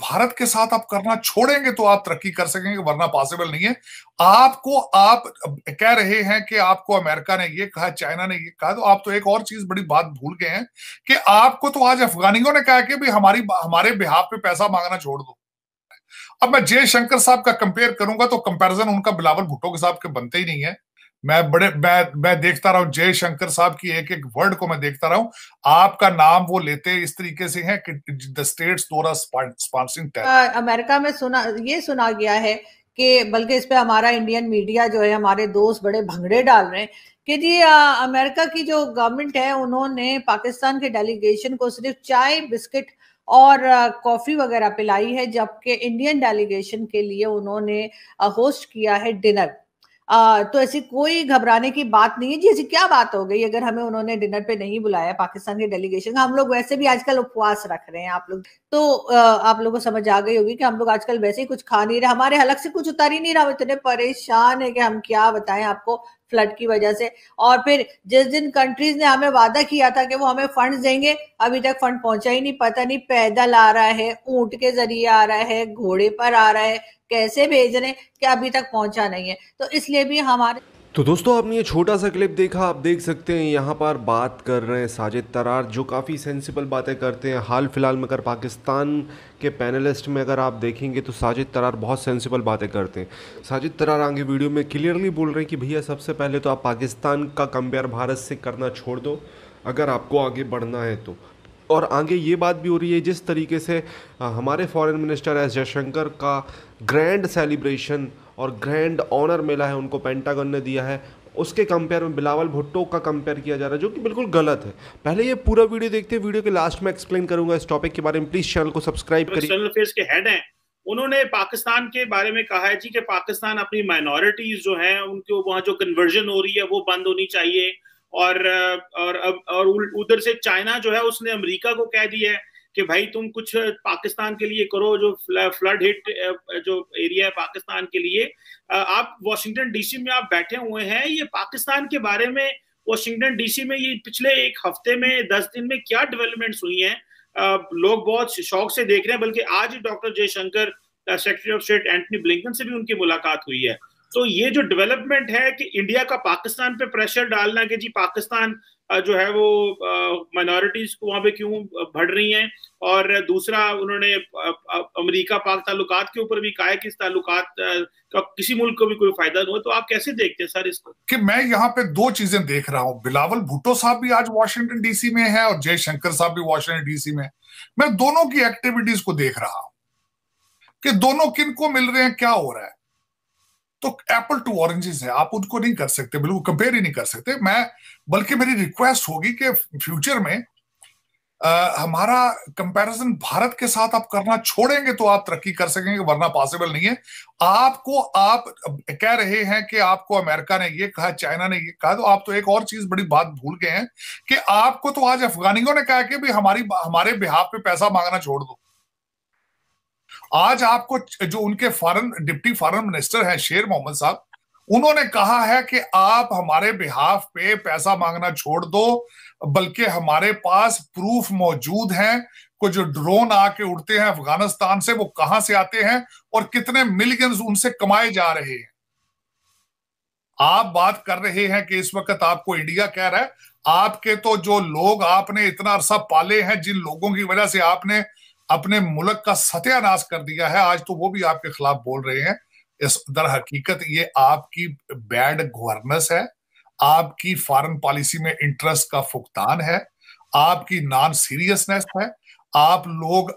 भारत के साथ आप करना छोड़ेंगे तो आप तरक्की कर सकेंगे वरना पॉसिबल नहीं है आपको आप कह रहे हैं कि आपको अमेरिका ने ये कहा चाइना ने ये कहा तो आप तो एक और चीज बड़ी बात भूल गए हैं कि आपको तो आज अफगानियों ने कहा कि भी हमारी हमारे बिहाफ पे पैसा मांगना छोड़ दो अब मैं जयशंकर साहब का कंपेयर करूंगा तो कंपेरिजन उनका बिलावल भुट्टो के साहब के बनते ही नहीं है मैं बड़े मैं मैं देखता रहा हूं जयशंकर साहब की एक एक वर्ड को मैं देखता रहा हूं आपका नाम वो लेते इस तरीके से है कि द स्टेट्स द्वारा स्पॉन्सरिंग अमेरिका में सुना ये सुना गया है कि बल्कि इस पे हमारा इंडियन मीडिया जो है हमारे दोस्त बड़े भंगड़े डाल रहे हैं कि जी आ, अमेरिका की जो गवर्नमेंट है उन्होंने पाकिस्तान के डेलीगेशन को सिर्फ चाय बिस्किट और कॉफी वगैरह पिलाई है जबकि इंडियन डेलीगेशन के लिए उन्होंने होस्ट किया है डिनर तो ऐसी कोई घबराने की बात नहीं है जी ऐसी क्या बात हो गई अगर हमें उन्होंने डिनर पे नहीं बुलाया पाकिस्तान के डेलीगेशन का हम लोग वैसे भी आजकल उपवास रख रहे हैं आप लोग तो आप लोगों को समझ आ गई होगी कि हम लोग आजकल वैसे ही कुछ खा नहीं रहे हमारे हलग से कुछ उतर ही नहीं रहा हम इतने परेशान है कि हम क्या बताएं आपको फ्लड की वजह से और फिर जिस दिन कंट्रीज ने हमें वादा किया था कि वो हमें फंड देंगे अभी तक फंड पहुंचा ही नहीं पता नहीं पैदल आ रहा है ऊंट के जरिए आ रहा है घोड़े पर आ रहा है कैसे भेज रहे हैं कि अभी तक पहुंचा नहीं है तो इसलिए भी हमारे तो दोस्तों आपने ये छोटा सा क्लिप देखा आप देख सकते हैं यहाँ पर बात कर रहे हैं साजिद तरार जो काफ़ी सेंसिबल बातें करते हैं हाल फिलहाल में अगर पाकिस्तान के पैनलिस्ट में अगर आप देखेंगे तो साजिद तरार बहुत सेंसिबल बातें करते हैं साजिद तरार आगे वीडियो में क्लियरली बोल रहे हैं कि भैया सबसे पहले तो आप पाकिस्तान का कंपेयर भारत से करना छोड़ दो अगर आपको आगे बढ़ना है तो और आगे ये बात भी हो रही है जिस तरीके से हमारे फॉरेन मिनिस्टर एस जयशंकर का ग्रैंड सेलिब्रेशन और ग्रैंड ऑनर मिला है उनको पेंटागन ने दिया है उसके कंपेयर में बिलावल भुट्टो का कंपेयर किया जा रहा है जो कि बिल्कुल गलत है पहले ये पूरा वीडियो देखते हैं वीडियो के लास्ट में एक्सप्लेन करूंगा इस टॉपिक के बारे में प्लीज चैनल को सब्सक्राइब करिए के हेड हैं उन्होंने पाकिस्तान के बारे में कहा है जी कि पाकिस्तान अपनी माइनॉरिटीज जो है उनको वहां जो कन्वर्जन हो रही है वो बंद होनी चाहिए और और और उधर से चाइना जो है उसने अमेरिका को कह दिया है कि भाई तुम कुछ पाकिस्तान के लिए करो जो फ्लड हिट जो एरिया है पाकिस्तान के लिए आप वॉशिंगटन डीसी में आप बैठे हुए हैं ये पाकिस्तान के बारे में वॉशिंगटन डीसी में ये पिछले एक हफ्ते में दस दिन में क्या डेवलपमेंट्स हुई हैं लोग बहुत शौक से देख रहे हैं बल्कि आज doctor Jaishankar secretary of state Antony Blinken से भी उनकी मुलाकात हुई है तो ये जो डेवलपमेंट है कि इंडिया का पाकिस्तान पे प्रेशर डालना कि जी पाकिस्तान जो है वो माइनॉरिटीज को वहां पे क्यों बढ़ रही हैं और दूसरा उन्होंने अमेरिका पाक ताल्लुकात के ऊपर भी कहा है कि इस ताल्लुकात का किसी मुल्क को भी कोई फायदा नहीं हो तो आप कैसे देखते हैं सर इसको कि मैं यहाँ पे दो चीजें देख रहा हूँ बिलावल भुट्टो साहब भी आज वॉशिंगटन डीसी में है और जयशंकर साहब भी वॉशिंगटन डीसी में मैं दोनों की एक्टिविटीज को देख रहा हूँ कि दोनों किन को मिल रहे हैं क्या हो रहा है तो एप्पल टू ऑरेंजेस है आप उनको नहीं कर सकते बिल्कुल कंपेयर ही नहीं कर सकते मैं बल्कि मेरी रिक्वेस्ट होगी कि फ्यूचर में आ, हमारा कंपैरिजन भारत के साथ आप करना छोड़ेंगे तो आप तरक्की कर सकेंगे वरना पॉसिबल नहीं है आपको आप कह रहे हैं कि आपको अमेरिका ने ये कहा चाइना ने ये कहा तो आप तो एक और चीज बड़ी बात भूल गए हैं कि आपको तो आज अफगानियों ने कहा कि भी हमारी हमारे बिहाफ पे पैसा मांगना छोड़ दो आज आपको जो उनके फॉरन डिप्टी फॉरन मिनिस्टर हैं शेर मोहम्मद साहब उन्होंने कहा है कि आप हमारे बिहाफ पे पैसा मांगना छोड़ दो बल्कि हमारे पास प्रूफ मौजूद हैं को जो ड्रोन आके उड़ते हैं अफगानिस्तान से वो कहां से आते हैं और कितने मिलियंस उनसे कमाए जा रहे हैं आप बात कर रहे हैं कि इस वक्त आपको इंडिया कह रहा है आपके तो जो लोग आपने इतना अरसा पाले हैं जिन लोगों की वजह से आपने अपने मुल्क का सत्यानाश कर दिया है आज तो वो भी आपके खिलाफ बोल रहे हैं इस दर हकीकत ये आपकी बैड गवर्नेंस है आपकी फॉरेन पॉलिसी में इंटरेस्ट का फुकतान है आपकी नॉन सीरियसनेस है आप लोग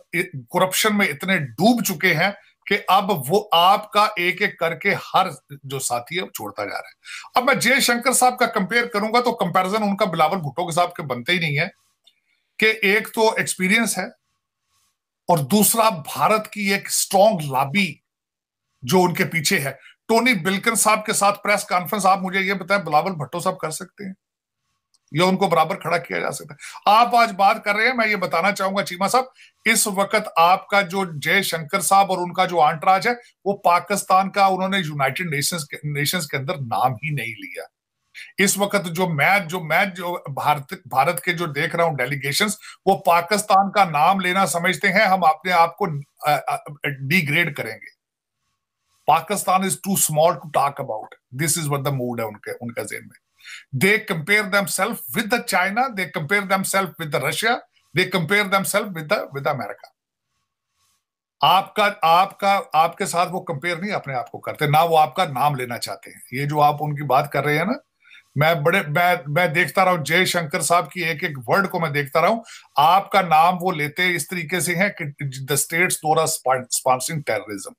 करप्शन में इतने डूब चुके हैं कि अब वो आपका एक एक करके हर जो साथी है छोड़ता जा रहा है अब मैं जयशंकर साहब का कंपेयर करूंगा तो कंपैरिजन उनका बिलावल भुट्टो के साहब के बनते ही नहीं है कि एक तो एक्सपीरियंस है और दूसरा भारत की एक स्ट्रॉन्ग लाबी जो उनके पीछे है टोनी बिल्कन साहब के साथ प्रेस कॉन्फ्रेंस आप मुझे ये बताएं बिलावल भट्टो साहब कर सकते हैं या उनको बराबर खड़ा किया जा सकता है आप आज बात कर रहे हैं मैं ये बताना चाहूंगा चीमा साहब इस वक्त आपका जो जयशंकर साहब और उनका जो आंटराज है वो पाकिस्तान का उन्होंने यूनाइटेड नेशंस नेशंस के अंदर नाम ही नहीं लिया इस वक्त जो मैच जो मैच जो भारत भारत के जो देख रहा हूं डेलीगेशन वो पाकिस्तान का नाम लेना समझते हैं हम अपने आप को डिग्रेड करेंगे Pakistan is too small to talk about this is the mood है उनके उनका जेन में they compare themselves with China they compare themselves with Russia they compare themselves with with America आपका आपका आपके साथ वो कंपेयर नहीं अपने आप को करते ना वो आपका नाम लेना चाहते हैं ये जो आप उनकी बात कर रहे हैं ना मैं बड़े मैं मैं देखता रहा जय जयशंकर साहब की एक एक वर्ड को मैं देखता रहा हूं आपका नाम वो लेते इस तरीके से है कि द स्टेट्स द्वारा sponsoring terrorism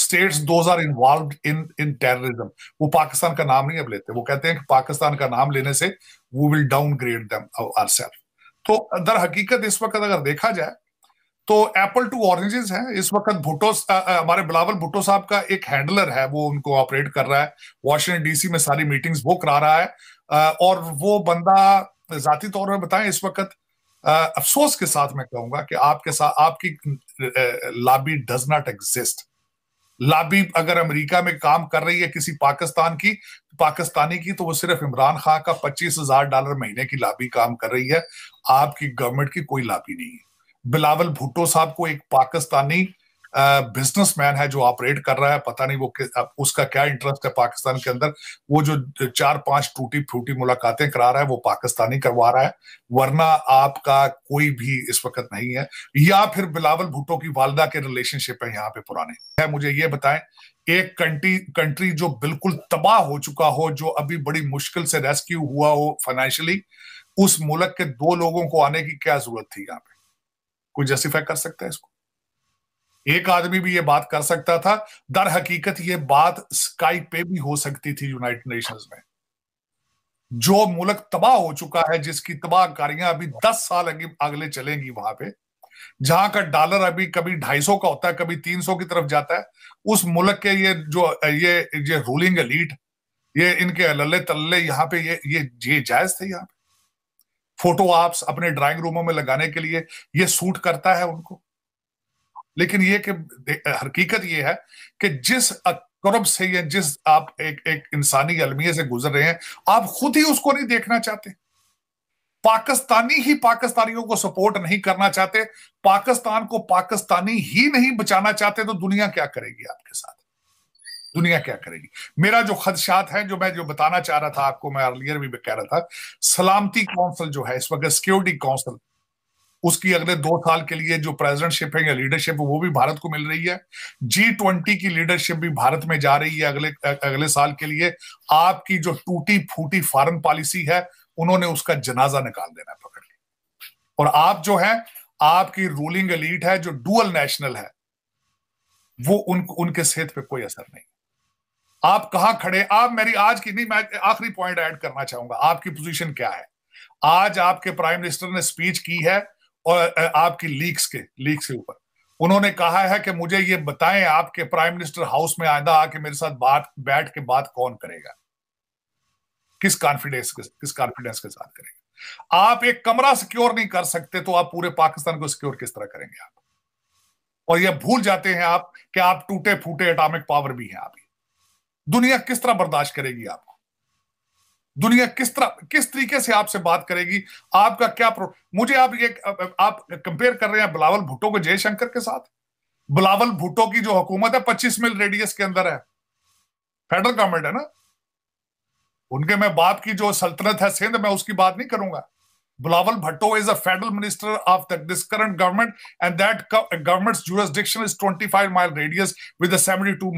states those are involve in in terrorism वो पाकिस्तान का नाम नहीं अब लेते वो कहते हैं कि पाकिस्तान का नाम लेने से वो will downgrade them our self तो दर हकीकत इस वक्त अगर देखा जाए तो एप्पल टू ऑरेंजेस है इस वक्त भुट्टो हमारे बिलावल भुट्टो साहब का एक हैंडलर है वो उनको ऑपरेट कर रहा है वॉशिंगटन डीसी में सारी मीटिंग्स वो करा रहा है आ, और वो बंदा जाती तौर में बताएं इस वक्त आ, अफसोस के साथ मैं कहूंगा कि आपके साथ आपकी लाबी डज नॉट एग्जिस्ट लाबी अगर अमेरिका में काम कर रही है किसी पाकिस्तान की पाकिस्तानी की तो वो सिर्फ इमरान खान का पच्चीस हजार डॉलर महीने की लाबी काम कर रही है आपकी गवर्नमेंट की कोई लाबी नहीं है बिलावल भुट्टो साहब को एक पाकिस्तानी बिजनेसमैन है जो ऑपरेट कर रहा है पता नहीं वो उसका क्या इंटरेस्ट है पाकिस्तान के अंदर वो जो चार पांच टूटी फूटी मुलाकातें करा रहा है वो पाकिस्तानी करवा रहा है वरना आपका कोई भी इस वक्त नहीं है या फिर बिलावल भुट्टो की वालदा के रिलेशनशिप है यहाँ पे पुराने है मुझे ये बताएं एक कंट्री कंट्री जो बिल्कुल तबाह हो चुका हो जो अभी बड़ी मुश्किल से रेस्क्यू हुआ हो फाइनेंशियली उस मुल्क के दो लोगों को आने की क्या जरूरत थी यहाँ पे कोई जस्टिफाई कर सकता है इसको एक आदमी भी ये बात कर सकता था दर हकीकत ये बात स्काई पे भी हो सकती थी यूनाइटेड नेशंस में जो मुल्क तबाह हो चुका है जिसकी तबाह कारियां अभी दस साल अगले चलेंगी वहां पे जहां का डॉलर अभी कभी ढाई सौ का होता है कभी तीन सौ की तरफ जाता है उस मुल्क के ये जो ये ये रूलिंग लीड ये इनके अल्ले तल्ले यहाँ पे ये ये जायज थे यहाँ पे फोटो आप्स अपने ड्राइंग रूमों में लगाने के लिए ये सूट करता है उनको लेकिन ये कि हकीकत ये है कि जिस कर्ब से या जिस आप एक एक इंसानी अलमिया से गुजर रहे हैं आप खुद ही उसको नहीं देखना चाहते पाकिस्तानी ही पाकिस्तानियों को सपोर्ट नहीं करना चाहते पाकिस्तान को पाकिस्तानी ही नहीं बचाना चाहते तो दुनिया क्या करेगी आपके साथ दुनिया क्या करेगी मेरा जो खदशात है जो मैं जो बताना चाह रहा था आपको मैं अर्लियर भी कह रहा था सलामती काउंसिल जो है इस वक्त सिक्योरिटी काउंसिल उसकी अगले दो साल के लिए जो प्रेजिडेंटशिप है या लीडरशिप वो भी भारत को मिल रही है जी ट्वेंटी की लीडरशिप भी भारत में जा रही है अगले अगले साल के लिए आपकी जो टूटी फूटी फॉरन पॉलिसी है उन्होंने उसका जनाजा निकाल देना पकड़ लिया और आप जो है आपकी रूलिंग अलीट है जो डुअल नेशनल है वो उन, उनके सेहत पे कोई असर नहीं आप कहा खड़े आप मेरी आज की नहीं मैं आखिरी पॉइंट ऐड करना चाहूंगा आपकी पोजीशन क्या है आज आपके प्राइम मिनिस्टर ने स्पीच की है और आपकी लीक्स के लीक्स के ऊपर उन्होंने कहा है कि मुझे ये बताएं आपके प्राइम मिनिस्टर हाउस में आंदा आके मेरे साथ बात बैठ के बात कौन करेगा किस कॉन्फिडेंस किस कॉन्फिडेंस के साथ करेगा आप एक कमरा सिक्योर नहीं कर सकते तो आप पूरे पाकिस्तान को सिक्योर किस तरह करेंगे आप और यह भूल जाते हैं आप कि आप टूटे फूटे एटॉमिक पावर भी हैं आप दुनिया किस तरह बर्दाश्त करेगी आपको दुनिया किस तरह किस तरीके से आपसे बात करेगी आपका क्या प्रो... मुझे आप ये आप कंपेयर कर रहे हैं बिलावल भुट्टो को जयशंकर के साथ बिलावल भुट्टो की जो हुकूमत है पच्चीस मील रेडियस के अंदर है फेडरल गवर्नमेंट है ना उनके मैं बाप की जो सल्तनत है सिंध मैं उसकी बात नहीं करूंगा Bilawal Bhutto is a federal minister of the this current government, and that government's jurisdiction is 25 mile radius with the 72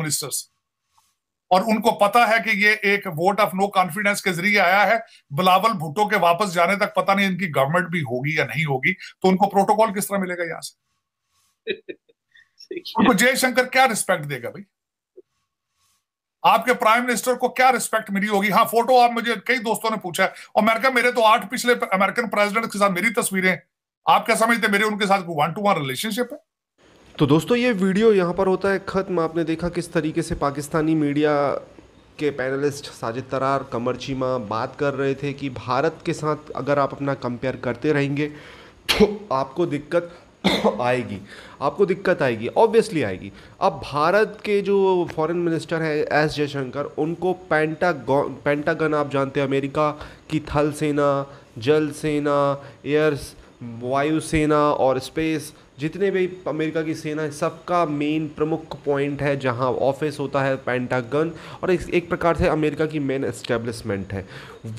और उनको पता है कि ये एक वोट ऑफ नो कॉन्फिडेंस के जरिए आया है बिलावल भुट्टो के वापस जाने तक पता नहीं इनकी गवर्नमेंट भी होगी या नहीं होगी तो उनको प्रोटोकॉल किस तरह मिलेगा यहाँ से उनको जयशंकर क्या रिस्पेक्ट देगा भाई आपके प्राइम मिनिस्टर को क्या रिस्पेक्ट मिली होगी हाँ फोटो आप मुझे कई दोस्तों ने पूछा है और मैंने कहा मेरे तो आठ पिछले अमेरिकन प्रेसिडेंट के साथ मेरी तस्वीरें आप क्या समझते मेरे उनके साथ वन टू वन रिलेशनशिप है तो दोस्तों ये वीडियो यहाँ पर होता है ख़त्म आपने देखा किस तरीके से पाकिस्तानी मीडिया के पैनलिस्ट साजिद तरार कमर चीमा बात कर रहे थे कि भारत के साथ अगर आप अपना कंपेयर करते रहेंगे तो आपको दिक्कत आएगी आपको दिक्कत आएगी ऑब्वियसली आएगी अब भारत के जो फॉरेन मिनिस्टर हैं एस जयशंकर उनको पैंटा पेंटागन आप जानते हैं अमेरिका की थल सेना जल सेना एयर वायुसेना और स्पेस जितने भी अमेरिका की सेना है सबका मेन प्रमुख पॉइंट है जहाँ ऑफिस होता है पैंटागन और एक, एक प्रकार से अमेरिका की मेन एस्टेब्लिशमेंट है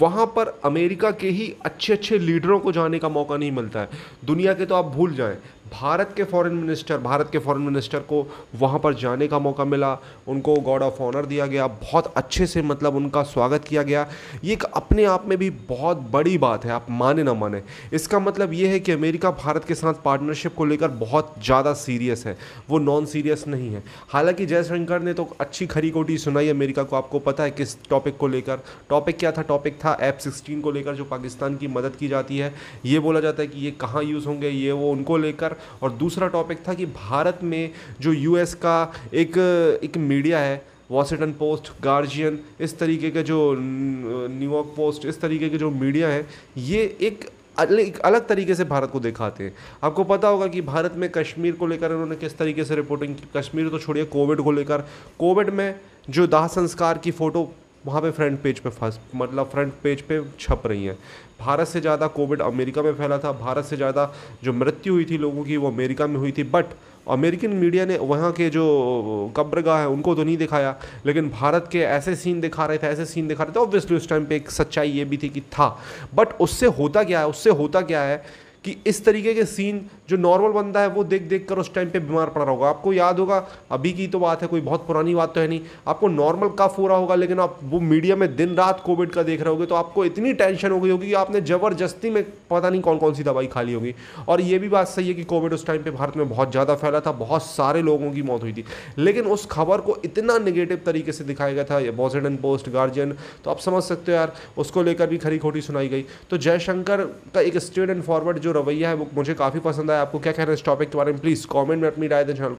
वहाँ पर अमेरिका के ही अच्छे अच्छे लीडरों को जाने का मौका नहीं मिलता है दुनिया के तो आप भूल जाएं भारत के फॉरेन मिनिस्टर भारत के फॉरेन मिनिस्टर को वहाँ पर जाने का मौका मिला उनको गॉड ऑफ ऑनर दिया गया बहुत अच्छे से मतलब उनका स्वागत किया गया ये एक अपने आप में भी बहुत बड़ी बात है आप माने ना माने इसका मतलब ये है कि अमेरिका भारत के साथ पार्टनरशिप को लेकर बहुत ज़्यादा सीरियस है वो नॉन सीरियस नहीं है हालांकि जयशंकर ने तो अच्छी खरी कोटी सुनाई अमेरिका को आपको पता है किस टॉपिक को लेकर टॉपिक क्या था टॉपिक था एप सिक्सटीन को लेकर जो पाकिस्तान की मदद की जाती है ये बोला जाता है कि ये कहाँ यूज़ होंगे ये वो उनको लेकर और दूसरा टॉपिक था कि भारत में जो यूएस का एक एक मीडिया है वॉशिंगटन पोस्ट गार्जियन इस तरीके के जो न्यूयॉर्क पोस्ट इस तरीके के जो मीडिया है ये एक अलग अलग तरीके से भारत को दिखाते हैं आपको पता होगा कि भारत में कश्मीर को लेकर उन्होंने किस तरीके से रिपोर्टिंग की कश्मीर तो छोड़िए कोविड को लेकर कोविड में जो दाह संस्कार की फ़ोटो वहाँ पे फ्रंट पेज पे फंस मतलब फ्रंट पेज पे छप रही हैं भारत से ज़्यादा कोविड अमेरिका में फैला था भारत से ज़्यादा जो मृत्यु हुई थी लोगों की वो अमेरिका में हुई थी बट अमेरिकन मीडिया ने वहाँ के जो कब्रगाह है उनको तो नहीं दिखाया लेकिन भारत के ऐसे सीन दिखा रहे थे ऐसे सीन दिखा रहे थे ऑब्वियसली उस टाइम पे एक सच्चाई ये भी थी कि था बट उससे होता क्या है उससे होता क्या है कि इस तरीके के सीन जो नॉर्मल बंदा है वो देख देख कर उस टाइम पे बीमार पड़ रहा होगा आपको याद होगा अभी की तो बात है कोई बहुत पुरानी बात तो है नहीं आपको नॉर्मल कफ हो रहा होगा लेकिन आप वो मीडिया में दिन रात कोविड का देख रहे होगे तो आपको इतनी टेंशन हो गई होगी कि आपने ज़बरदस्ती में पता नहीं कौन कौन सी दवाई खा ली होगी और ये भी बात सही है कि कोविड उस टाइम पर भारत में बहुत ज़्यादा फैला था बहुत सारे लोगों की मौत हुई थी लेकिन उस खबर को इतना निगेटिव तरीके से दिखाया गया था वॉशिंगटन पोस्ट गार्जियन तो आप समझ सकते हो यार उसको लेकर भी खरी खोटी सुनाई गई तो जयशंकर का एक स्टेट एंड फॉरवर्ड जो रवैया है वो मुझे काफ़ी पसंद आया आपको क्या कहना है इस टॉपिक के बारे में प्लीज़ कॉमेंट में अपनी राय दें